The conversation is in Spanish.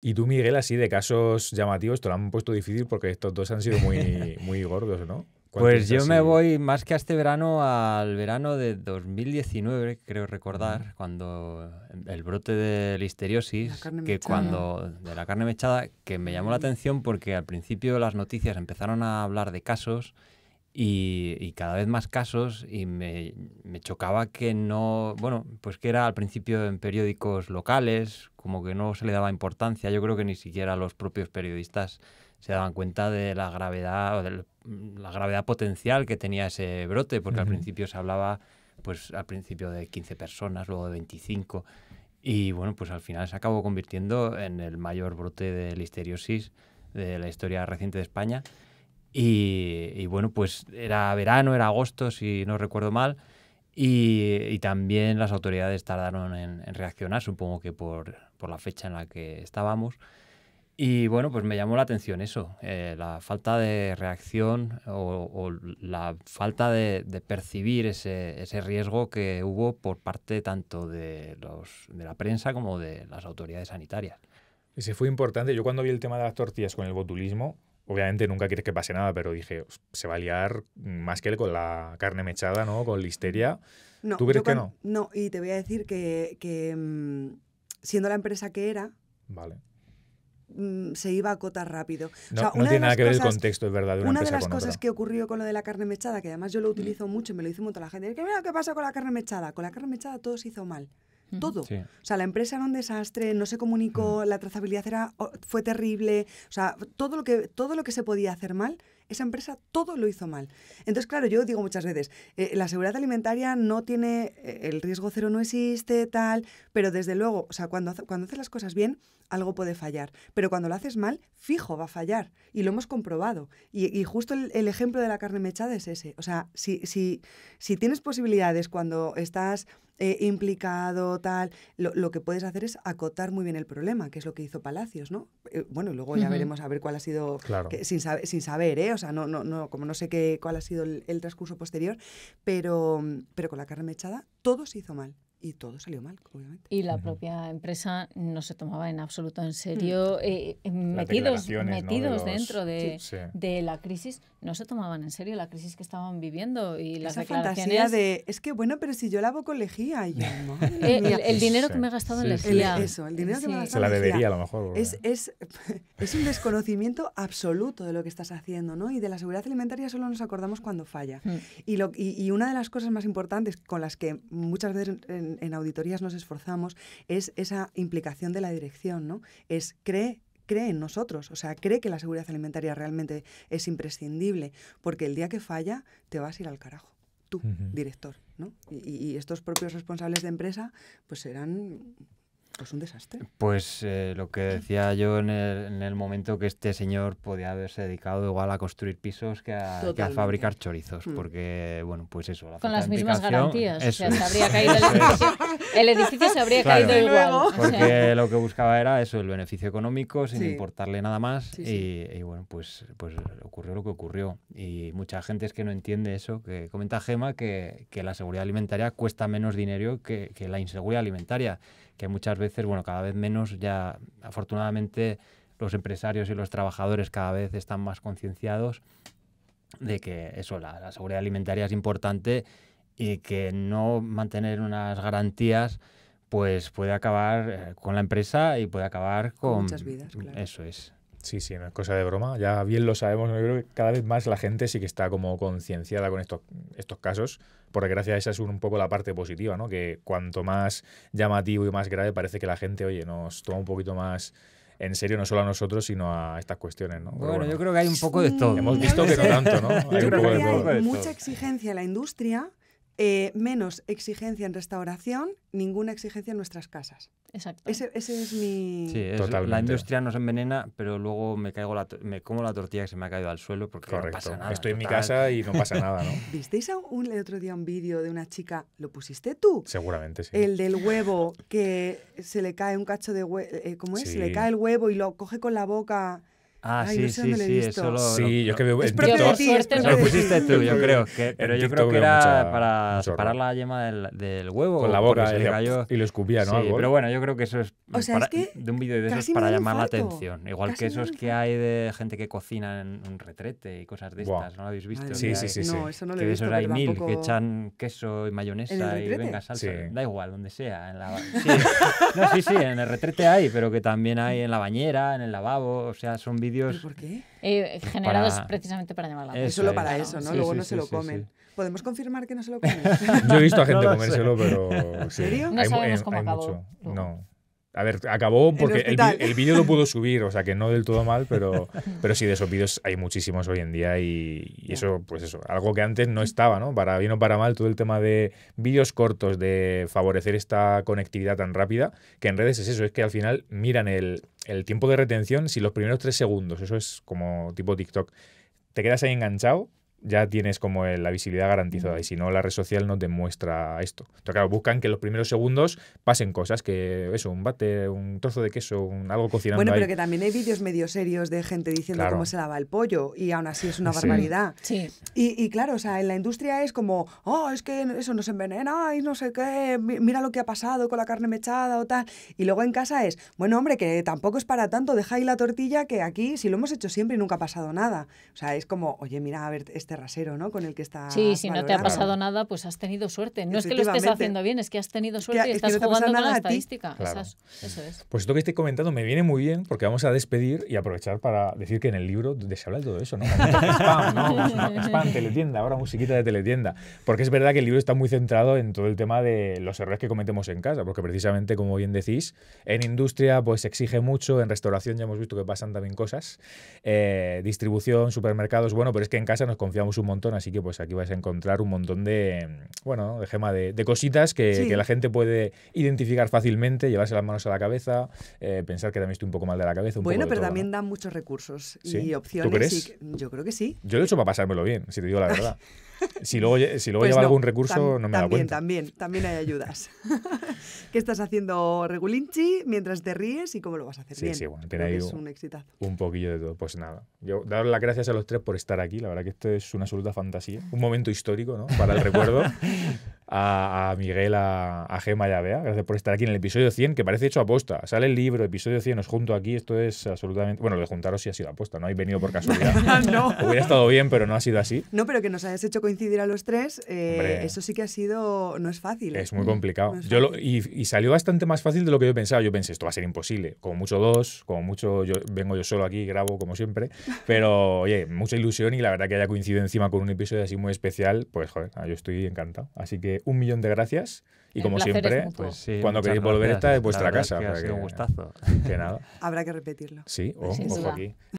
Y tú, Miguel, así de casos llamativos, te lo han puesto difícil porque estos dos han sido muy, muy gordos, ¿no? Pues yo me voy más que a este verano al verano de 2019, creo recordar, cuando eh, el brote de listeriosis, que cuando de la carne mechada, que me llamó la mm. atención porque al principio las noticias empezaron a hablar de casos y, cada vez más casos y me, chocaba que no, bueno, pues que era al principio en periódicos locales, como que no se le daba importancia, yo creo que ni siquiera los propios periodistas se daban cuenta de la gravedad o la gravedad potencial que tenía ese brote, porque al principio se hablaba pues al principio de 15 personas, luego de 25 y bueno, pues al final se acabó convirtiendo en el mayor brote de listeriosis de la historia reciente de España y, bueno, pues era verano, era agosto, si no recuerdo mal, y, también las autoridades tardaron en, reaccionar, supongo que por, la fecha en la que estábamos. Y bueno, pues me llamó la atención eso, eh, la falta de reacción o, la falta de, percibir ese, riesgo que hubo por parte tanto de, de la prensa como de las autoridades sanitarias. Ese fue importante. Yo cuando vi el tema de las tortillas con el botulismo, obviamente nunca quieres que pase nada, pero dije, se va a liar más que él con la carne mechada, ¿no? Con listeria. No, ¿Tú crees que no? No, y te voy a decir que, que mm, siendo la empresa que era, vale. Mm, se iba a acotar rápido. No, no tiene nada que ver el contexto, es verdad. una, de las cosas que ocurrió con lo de la carne mechada, que además yo lo mm. utilizo mucho, y me lo dice mucho la gente, que mira qué pasa con la carne mechada. Con la carne mechada todo se hizo mal todo. O sea, la empresa era un desastre, no se comunicó, mm. la trazabilidad era, fue terrible, o sea, todo lo que, todo lo que se podía hacer mal esa empresa todo lo hizo mal. Entonces, claro, yo digo muchas veces, eh, la seguridad alimentaria no tiene, eh, el riesgo cero no existe, tal, pero desde luego, o sea, cuando, cuando haces las cosas bien, algo puede fallar, pero cuando lo haces mal, fijo, va a fallar, y lo hemos comprobado. Y, justo el, ejemplo de la carne mechada es ese. O sea, si, si, tienes posibilidades cuando estás... Eh, implicado, tal, lo, que puedes hacer es acotar muy bien el problema, que es lo que hizo Palacios, ¿no? bueno, luego ya veremos a ver cuál ha sido, claro. sin, saber sin saber, ¿eh? o sea, no, no, no, como no sé qué, cuál ha sido el, transcurso posterior, pero, pero con la carne mechada todo se hizo mal y todo salió mal, obviamente. Y la propia empresa no se tomaba en absoluto en mm. serio, eh, eh, metidos, metidos dentro de, la crisis, no se tomaban en serio la crisis que estaban viviendo y las Esa fantasía de, es que bueno, pero si yo la con lejía... el, el, dinero que me he gastado en lejía. eso, el dinero que me he gastado Se la debería a lo mejor. Es, es, un desconocimiento absoluto de lo que estás haciendo, ¿no? Y de la seguridad alimentaria solo nos acordamos cuando falla. Mm. Y, lo, y, y, una de las cosas más importantes con las que muchas veces... Eh, en, auditorías nos esforzamos es esa implicación de la dirección, ¿no? Es cree cree en nosotros, o sea, cree que la seguridad alimentaria realmente es imprescindible, porque el día que falla te vas a ir al carajo, tú, director, ¿no? Y, y, estos propios responsables de empresa, pues serán pues un desastre. Pues eh, lo que decía yo en el, momento que este señor podía haberse dedicado igual a construir pisos que a, fabricar chorizos, hmm. porque, bueno, pues eso. La Con las mismas garantías. habría caído el edificio. se habría caído igual. Porque lo que buscaba era eso, el beneficio económico, sin importarle nada más. Y, bueno, pues, pues ocurrió lo que ocurrió. Y mucha gente es que no entiende eso, que comenta Gema que, la seguridad alimentaria cuesta menos dinero que, que la inseguridad alimentaria, que muchas veces bueno, cada vez menos, ya afortunadamente los empresarios y los trabajadores cada vez están más concienciados de que eso, la, seguridad alimentaria es importante y que no mantener unas garantías pues puede acabar eh, con la empresa y puede acabar con, muchas vidas. Eso es. Sí, sí, no es cosa de broma. Ya bien lo sabemos. Yo creo que cada vez más la gente sí que está como concienciada con estos, estos casos. Por desgracia, esa es un poco la parte positiva, ¿no? Que cuanto más llamativo y más grave, parece que la gente, oye, nos toma un poquito más en serio no solo a nosotros, sino a estas cuestiones. ¿no? Bueno, yo creo que hay un poco de todo. Hemos visto que no tanto, ¿no? Hay, un poco hay mucha exigencia en la industria eh, menos exigencia en restauración, ninguna exigencia en nuestras casas. Exacto. Ese, es mi... Sí, la industria nos envenena, pero luego me, caigo la, como la tortilla que se me ha caído al suelo porque no pasa nada. Estoy en mi casa y no pasa nada, ¿no? ¿Visteis el otro día un vídeo de una chica? ¿Lo pusiste tú? Seguramente, sí. El del huevo que se le cae un cacho de huevo... Eh, ¿Cómo es? Se le cae el huevo y lo coge con la boca... Ah, sí, sí, sí, eso lo, Sí, yo que veo en Lo pusiste tú, yo creo. pero yo creo que era para separar la yema del, huevo. Con la boca y lo escupía, ¿no? Sí, pero bueno, yo creo que eso es, de un vídeo de esos para llamar la atención. Igual que esos que hay de gente que cocina en un retrete y cosas de estas, ¿no lo habéis visto? sí, sí, sí, eso Que de esos hay mil que echan queso y mayonesa y venga, salsa. Da igual, donde sea. sí, sí, en el retrete hay, pero que también hay en la bañera, en el lavabo, o sea, son vídeos vídeos. ¿Por qué? Eh, pues generados precisamente para llamar la atención. Es solo para eso, ¿no? Luego no se lo comen. ¿Podemos confirmar que no se lo comen? Yo he visto a gente comérselo, pero. ¿En serio? No sabemos cómo acabó. No. A ver, acabó porque el, vídeo lo pudo subir, o sea que no del todo mal, pero, pero sí, de esos vídeos hay muchísimos hoy en día y, eso, pues eso, algo que antes no estaba, ¿no? Para bien o para mal, todo el tema de vídeos cortos, de favorecer esta conectividad tan rápida, que en redes es eso, es que al final miran el, el tiempo de retención, si los primeros tres segundos, eso es como tipo TikTok, te quedas ahí enganchado, ya tienes como la visibilidad garantizada y si no la red social no te muestra esto. claro, buscan que en los primeros segundos pasen cosas, que eso, un bate, un trozo de queso, algo cocinando. Bueno, pero que también hay vídeos medio serios de gente diciendo cómo se lava el pollo y aún así es una barbaridad. Sí. Y, claro, o sea, en la industria es como, oh, es que eso nos envenena y no sé qué, mira lo que ha pasado con la carne mechada o tal. Y luego en casa es, bueno, hombre, que tampoco es para tanto, deja ahí la tortilla que aquí, si lo hemos hecho siempre y nunca ha pasado nada. O sea, es como, oye, mira, a ver, este terrasero, este ¿no? Con el que está. Sí, si no te ha pasado nada, pues has tenido suerte. No es que lo estés haciendo bien, es que has tenido suerte y estás jugando con la estadística. eso es. Pues esto que estoy comentando me viene muy bien porque vamos a despedir y aprovechar para decir que en el libro se habla de todo eso, ¿no? spam, ¿no? Spam, teletienda, ahora musiquita de teletienda. Porque es verdad que el libro está muy centrado en todo el tema de los errores que cometemos en casa, porque precisamente, como bien decís, en industria pues exige mucho, en restauración ya hemos visto que pasan también cosas, eh, distribución, supermercados, bueno, pero es que en casa nos confiamos un montón, así que pues aquí vais a encontrar un montón de, mm, bueno, de gema de, cositas que, la gente puede identificar fácilmente, llevarse las manos a la cabeza, eh, pensar que también estoy un poco mal de la cabeza. bueno, pero también dan muchos recursos y opciones. yo creo que sí. Yo lo he hecho para pasármelo bien, si te digo la verdad. Si luego, si luego pues lleva algún recurso, no me también, da cuenta. También, también hay ayudas. ¿Qué estás haciendo, Regulinchi, mientras te ríes y cómo lo vas a hacer sí, bien? Sí, bueno, tiene un, Un poquillo de todo. Pues nada, yo dar las gracias a los tres por estar aquí. La verdad que esto es una absoluta fantasía. Un momento histórico, ¿no? Para el recuerdo. a, Miguel, a, Gemma Gema y a Bea. Gracias por estar aquí en el episodio 100, que parece hecho aposta. Sale el libro, episodio 100, os junto aquí. Esto es absolutamente. Bueno, lo de juntaros sí ha sido aposta, no hay venido por casualidad. no. Hubiera estado bien, pero no ha sido así. No, pero que nos hayas hecho coincidir a los tres, eh, eso sí que ha sido. No es fácil. ¿eh? Es muy complicado. yo lo, y, salió bastante más fácil de lo que yo pensaba. Yo pensé, esto va a ser imposible. Como mucho dos, como mucho. Yo vengo yo solo aquí, grabo como siempre. Pero, oye, mucha ilusión y la verdad que haya coincidido encima con un episodio así muy especial, pues, joder, yo estoy encantado. Así que un millón de gracias. Y como siempre, pues, cuando queréis volver, esta es vuestra casa. un gustazo. Habrá que repetirlo. Sí, aquí.